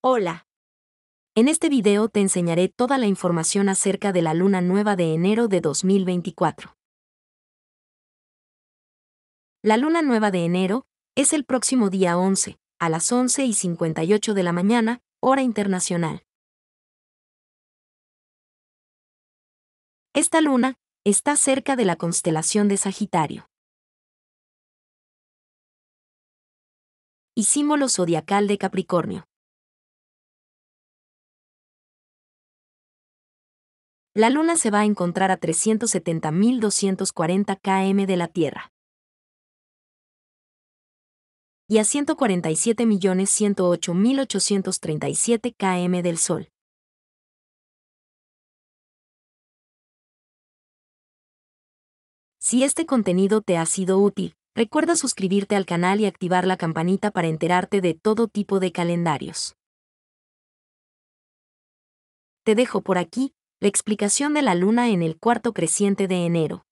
Hola. En este video te enseñaré toda la información acerca de la luna nueva de enero de 2024. La luna nueva de enero es el próximo día 11, a las 11 y 58 de la mañana, hora internacional. Esta luna está cerca de la constelación de Sagitario. Y símbolo zodiacal de Capricornio. la Luna se va a encontrar a 370.240 km de la Tierra y a 147.108.837 km del Sol. Si este contenido te ha sido útil, recuerda suscribirte al canal y activar la campanita para enterarte de todo tipo de calendarios. Te dejo por aquí, la explicación de la luna en el cuarto creciente de enero.